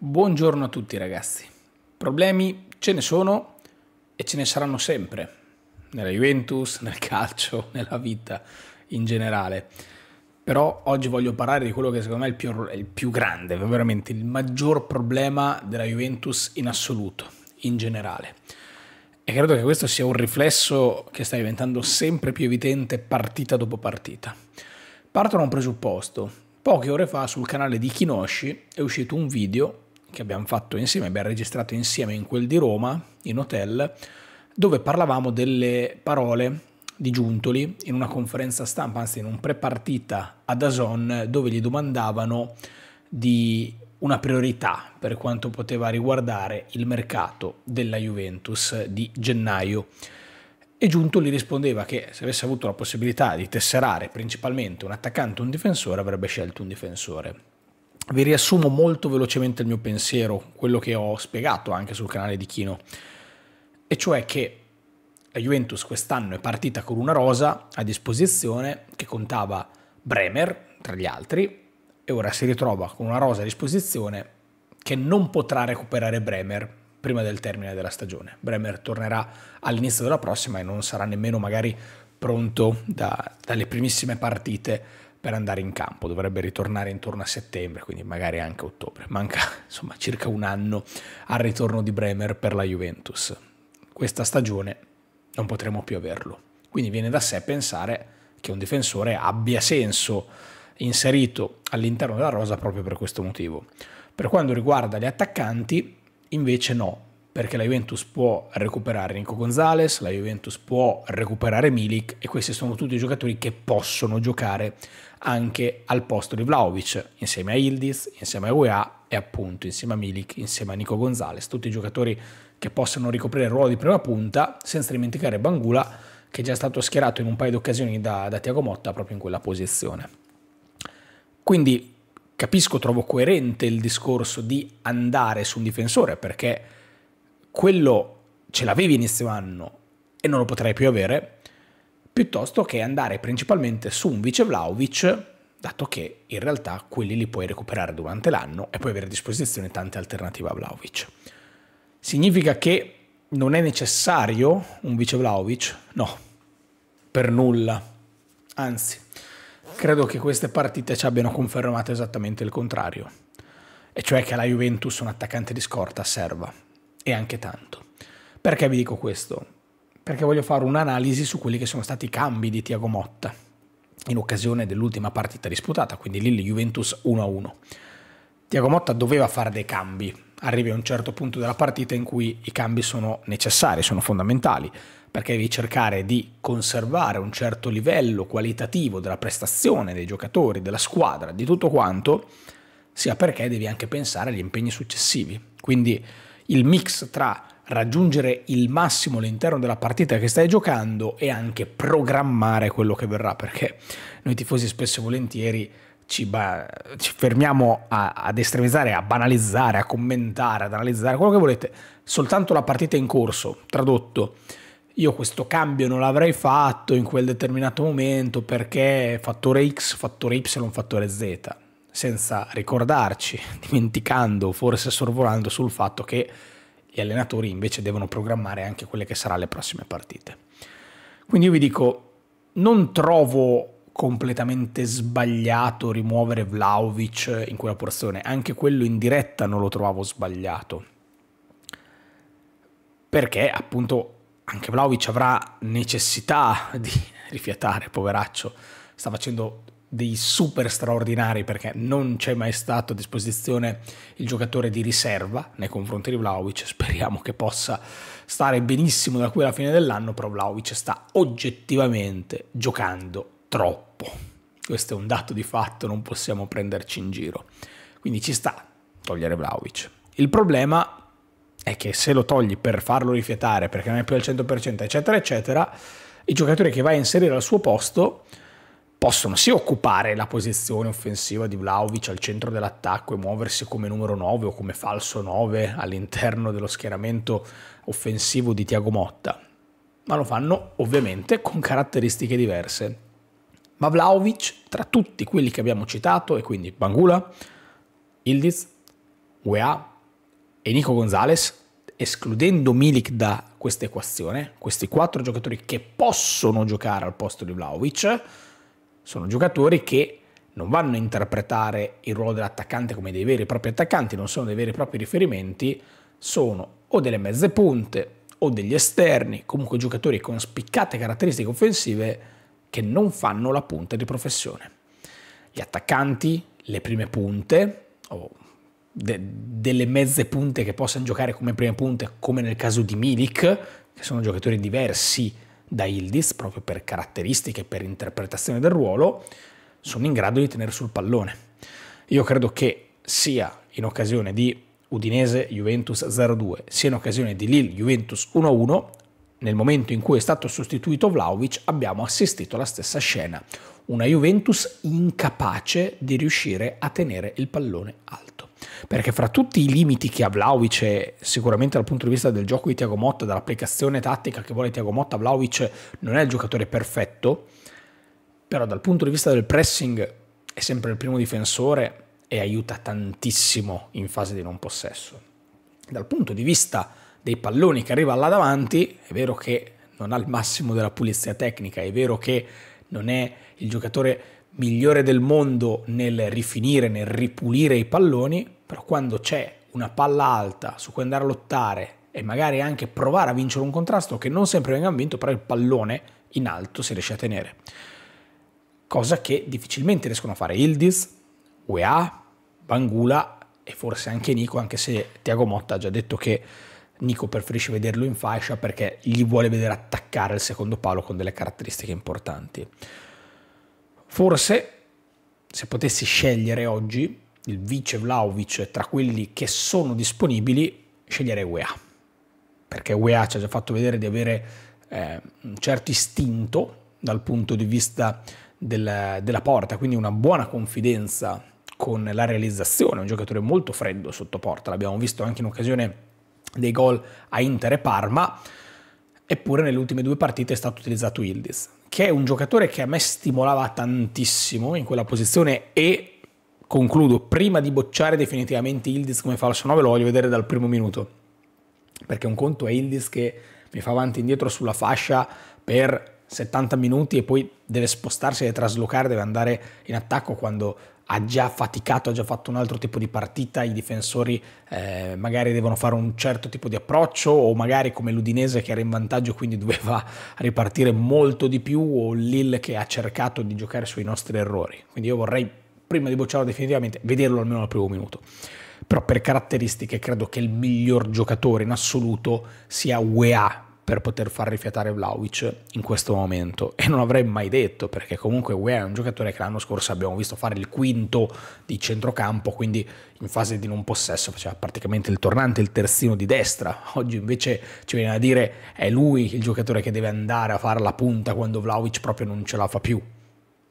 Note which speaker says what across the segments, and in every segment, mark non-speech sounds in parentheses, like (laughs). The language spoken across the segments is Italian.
Speaker 1: Buongiorno a tutti ragazzi. Problemi ce ne sono e ce ne saranno sempre, nella Juventus, nel calcio, (laughs) nella vita in generale. Però oggi voglio parlare di quello che secondo me è il più, è il più grande, veramente il maggior problema della Juventus in assoluto, in generale. E credo che questo sia un riflesso che sta diventando sempre più evidente partita dopo partita. Parto da un presupposto. Poche ore fa sul canale di Kinoshi è uscito un video che abbiamo fatto insieme, abbiamo registrato insieme in quel di Roma, in hotel, dove parlavamo delle parole di Giuntoli in una conferenza stampa, anzi in un prepartita ad Azon, dove gli domandavano di una priorità per quanto poteva riguardare il mercato della Juventus di gennaio. E Giuntoli rispondeva che se avesse avuto la possibilità di tesserare principalmente un attaccante e un difensore avrebbe scelto un difensore vi riassumo molto velocemente il mio pensiero, quello che ho spiegato anche sul canale di Chino, e cioè che la Juventus quest'anno è partita con una rosa a disposizione che contava Bremer, tra gli altri, e ora si ritrova con una rosa a disposizione che non potrà recuperare Bremer prima del termine della stagione. Bremer tornerà all'inizio della prossima e non sarà nemmeno magari pronto da, dalle primissime partite per andare in campo, dovrebbe ritornare intorno a settembre, quindi magari anche ottobre. Manca (laughs) insomma circa un anno al ritorno di Bremer per la Juventus. Questa stagione non potremo più averlo. Quindi viene da sé pensare che un difensore abbia senso inserito all'interno della rosa proprio per questo motivo. Per quanto riguarda gli attaccanti, invece no, perché la Juventus può recuperare Nico Gonzalez, la Juventus può recuperare Milik e questi sono tutti i giocatori che possono giocare anche al posto di Vlaovic, insieme a Ildiz, insieme a UEA e appunto insieme a Milik, insieme a Nico Gonzalez, tutti i giocatori che possono ricoprire il ruolo di prima punta, senza dimenticare Bangula che è già stato schierato in un paio di occasioni da, da Tiago Motta proprio in quella posizione. Quindi capisco, trovo coerente il discorso di andare su un difensore perché quello ce l'avevi inizio anno e non lo potrai più avere, piuttosto che andare principalmente su un vice Vlaovic, dato che in realtà quelli li puoi recuperare durante l'anno e puoi avere a disposizione tante alternative a Vlaovic. Significa che non è necessario un vice Vlaovic? No, per nulla. Anzi, credo che queste partite ci abbiano confermato esattamente il contrario. E cioè che alla Juventus un attaccante di scorta serva e anche tanto. Perché vi dico questo? Perché voglio fare un'analisi su quelli che sono stati i cambi di Tiago Motta in occasione dell'ultima partita disputata, quindi Lille Juventus 1-1. Tiago Motta doveva fare dei cambi, arrivi a un certo punto della partita in cui i cambi sono necessari, sono fondamentali, perché devi cercare di conservare un certo livello qualitativo della prestazione dei giocatori, della squadra, di tutto quanto, sia perché devi anche pensare agli impegni successivi. Quindi il mix tra raggiungere il massimo all'interno della partita che stai giocando e anche programmare quello che verrà, perché noi tifosi spesso e volentieri ci, ba- ci fermiamo a- ad estremizzare, a banalizzare, a commentare, ad analizzare quello che volete, soltanto la partita in corso, tradotto. Io questo cambio non l'avrei fatto in quel determinato momento perché fattore X, fattore Y, fattore Z senza ricordarci, (laughs) dimenticando, forse sorvolando sul fatto che gli allenatori invece devono programmare anche quelle che saranno le prossime partite. Quindi io vi dico, non trovo completamente sbagliato rimuovere Vlaovic in quella porzione, anche quello in diretta non lo trovavo sbagliato. Perché appunto anche Vlaovic avrà necessità (laughs) di rifiatare, poveraccio, sta facendo dei super straordinari perché non c'è mai stato a disposizione il giocatore di riserva nei confronti di Vlaovic, speriamo che possa stare benissimo da qui alla fine dell'anno, però Vlaovic sta oggettivamente giocando troppo. Questo è un dato di fatto, non possiamo prenderci in giro. Quindi ci sta togliere Vlaovic. Il problema è che se lo togli per farlo rifiatare perché non è più al 100%, eccetera, eccetera, i giocatori che vai a inserire al suo posto possono sì occupare la posizione offensiva di Vlaovic al centro dell'attacco e muoversi come numero 9 o come falso 9 all'interno dello schieramento offensivo di Tiago Motta, ma lo fanno ovviamente con caratteristiche diverse. Ma Vlaovic, tra tutti quelli che abbiamo citato, e quindi Bangula, Ildiz, UEA e Nico Gonzalez, escludendo Milik da questa equazione, questi quattro giocatori che possono giocare al posto di Vlaovic, sono giocatori che non vanno a interpretare il ruolo dell'attaccante come dei veri e propri attaccanti, non sono dei veri e propri riferimenti, sono o delle mezze punte o degli esterni, comunque giocatori con spiccate caratteristiche offensive che non fanno la punta di professione. Gli attaccanti, le prime punte, o de delle mezze punte che possano giocare come prime punte, come nel caso di Milik, che sono giocatori diversi da Ildis, proprio per caratteristiche, per interpretazione del ruolo, sono in grado di tenere sul pallone. Io credo che sia in occasione di Udinese Juventus 0-2, sia in occasione di Lille Juventus 1-1, nel momento in cui è stato sostituito Vlaovic abbiamo assistito alla stessa scena, una Juventus incapace di riuscire a tenere il pallone alto perché fra tutti i limiti che ha Vlaovic, sicuramente dal punto di vista del gioco di Tiago Motta, dall'applicazione tattica che vuole Tiago Motta, Vlaovic non è il giocatore perfetto, però dal punto di vista del pressing è sempre il primo difensore e aiuta tantissimo in fase di non possesso. Dal punto di vista dei palloni che arriva là davanti, è vero che non ha il massimo della pulizia tecnica, è vero che non è il giocatore migliore del mondo nel rifinire, nel ripulire i palloni, però quando c'è una palla alta su cui andare a lottare e magari anche provare a vincere un contrasto che non sempre venga vinto, però il pallone in alto si riesce a tenere. Cosa che difficilmente riescono a fare Ildiz, UEA, Bangula e forse anche Nico, anche se Tiago Motta ha già detto che Nico preferisce vederlo in fascia perché gli vuole vedere attaccare il secondo palo con delle caratteristiche importanti. Forse, se potessi scegliere oggi, il Vice Vlaovic tra quelli che sono disponibili, sceglierei UEA. Perché UEA ci ha già fatto vedere di avere eh, un certo istinto dal punto di vista del, della porta, quindi una buona confidenza con la realizzazione, un giocatore molto freddo sotto porta, l'abbiamo visto anche in occasione dei gol a Inter e Parma, eppure nelle ultime due partite è stato utilizzato Ildis, che è un giocatore che a me stimolava tantissimo in quella posizione e concludo, prima di bocciare definitivamente Ildis come falso 9 lo voglio vedere dal primo minuto, perché un conto è Ildis che mi fa avanti e indietro sulla fascia per 70 minuti e poi deve spostarsi, deve traslocare, deve andare in attacco quando ha già faticato, ha già fatto un altro tipo di partita, i difensori eh, magari devono fare un certo tipo di approccio o magari come l'Udinese che era in vantaggio quindi doveva (laughs) ripartire molto di più o Lille che ha cercato di giocare sui nostri errori. Quindi io vorrei prima di bocciarlo definitivamente, vederlo almeno al primo minuto. Però per caratteristiche credo che il miglior giocatore in assoluto sia UEA per poter far rifiatare Vlaovic in questo momento e non avrei mai detto perché comunque UEA è un giocatore che l'anno scorso abbiamo visto fare il quinto di centrocampo quindi in fase di non possesso faceva praticamente il tornante il terzino di destra oggi invece ci viene a dire è lui il giocatore che deve andare a fare la punta quando Vlaovic proprio non ce la fa più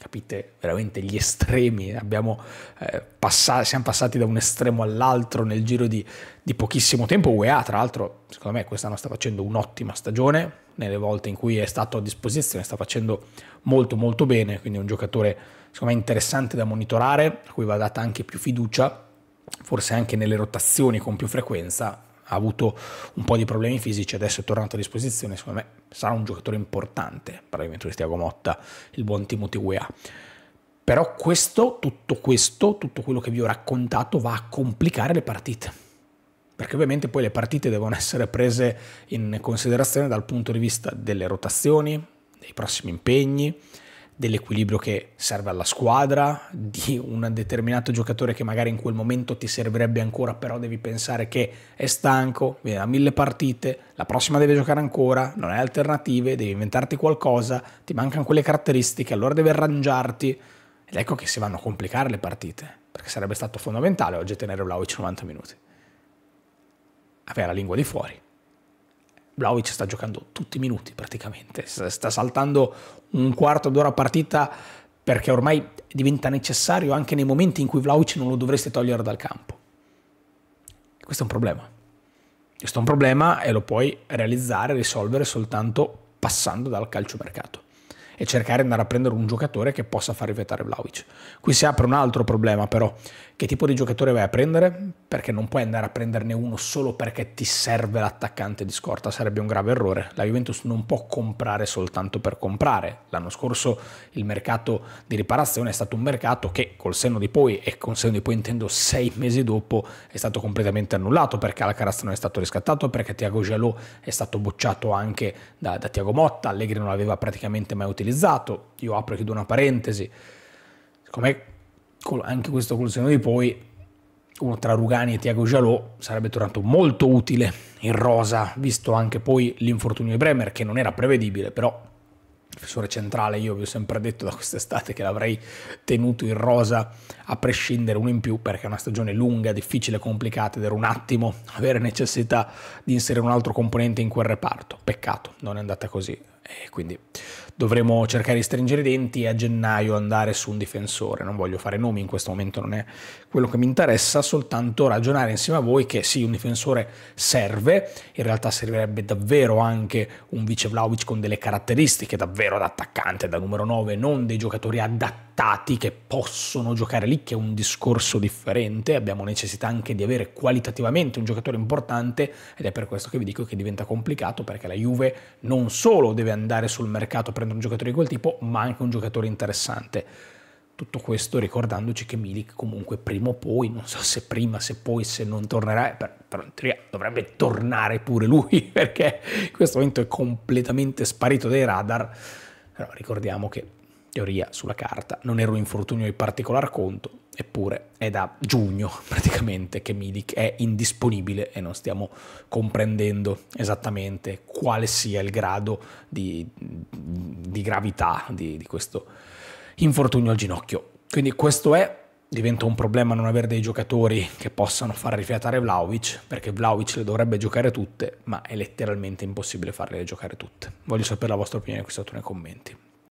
Speaker 1: capite veramente gli estremi, Abbiamo, eh, pass siamo passati da un estremo all'altro nel giro di, di, pochissimo tempo. UEA, tra l'altro, secondo me quest'anno sta facendo un'ottima stagione, nelle volte in cui è stato a disposizione sta facendo molto molto bene, quindi è un giocatore secondo me interessante da monitorare, a cui va data anche più fiducia, forse anche nelle rotazioni con più frequenza, ha avuto un po' di problemi fisici, adesso è tornato a disposizione, secondo me sarà un giocatore importante per la di Tiago Motta, il buon Timothy Weah. Però questo, tutto questo, tutto quello che vi ho raccontato va a complicare le partite. Perché ovviamente poi le partite devono essere prese in considerazione dal punto di vista delle rotazioni, dei prossimi impegni, dell'equilibrio che serve alla squadra, di un determinato giocatore che magari in quel momento ti servirebbe ancora, però devi pensare che è stanco, viene da mille partite, la prossima deve giocare ancora, non hai alternative, devi inventarti qualcosa, ti mancano quelle caratteristiche, allora devi arrangiarti. Ed ecco che si vanno a complicare le partite, perché sarebbe stato fondamentale oggi tenere Vlaovic 90 minuti. Aveva la lingua di fuori. Vlaovic sta giocando tutti i minuti praticamente, sta saltando un quarto d'ora a partita perché ormai diventa necessario anche nei momenti in cui Vlaovic non lo dovreste togliere dal campo. Questo è un problema. Questo è un problema e lo puoi realizzare, risolvere soltanto passando dal calciomercato e cercare di andare a prendere un giocatore che possa far rivettare Vlaovic. Qui si apre un altro problema però, che tipo di giocatore vai a prendere? Perché non puoi andare a prenderne uno solo perché ti serve l'attaccante di scorta, sarebbe un grave errore. La Juventus non può comprare soltanto per comprare. L'anno scorso il mercato di riparazione è stato un mercato che col senno di poi, e col senno di poi intendo sei mesi dopo, è stato completamente annullato perché Alcaraz non è stato riscattato, perché Tiago Giallo è stato bocciato anche da, da Tiago Motta, Allegri non l'aveva praticamente mai utilizzato utilizzato. Io apro e chiudo una parentesi. Siccome anche questo col seno di poi, uno tra Rugani e Tiago Gialò sarebbe tornato molto utile in rosa, visto anche poi l'infortunio di Bremer, che non era prevedibile, però difensore centrale, io vi ho sempre detto da quest'estate che l'avrei tenuto in rosa a prescindere uno in più perché è una stagione lunga, difficile, complicata ed era un attimo avere necessità di inserire un altro componente in quel reparto. Peccato, non è andata così. E quindi dovremo cercare di stringere i denti e a gennaio andare su un difensore. Non voglio fare nomi in questo momento, non è quello che mi interessa, soltanto ragionare insieme a voi che sì, un difensore serve, in realtà servirebbe davvero anche un vice Vlaovic con delle caratteristiche davvero da attaccante, da numero 9, non dei giocatori adattati adattati che possono giocare lì, che è un discorso differente, abbiamo necessità anche di avere qualitativamente un giocatore importante ed è per questo che vi dico che diventa complicato perché la Juve non solo deve andare sul mercato a prendere un giocatore di quel tipo, ma anche un giocatore interessante. Tutto questo ricordandoci che Milik comunque prima o poi, non so se prima, se poi, se non tornerà, però in teoria dovrebbe tornare pure lui (laughs) perché in questo momento è completamente sparito dai radar. Però ricordiamo che teoria sulla carta, non era un infortunio di particolar conto, eppure è da giugno (laughs) praticamente che Milik è indisponibile e non stiamo comprendendo esattamente quale sia il grado di, di gravità di, di questo infortunio al ginocchio. Quindi questo è diventa un problema non avere dei giocatori che possano far rifiatare Vlaovic, perché Vlaovic le dovrebbe giocare tutte, ma è letteralmente impossibile farle giocare tutte. Voglio sapere la vostra opinione qui sotto nei commenti.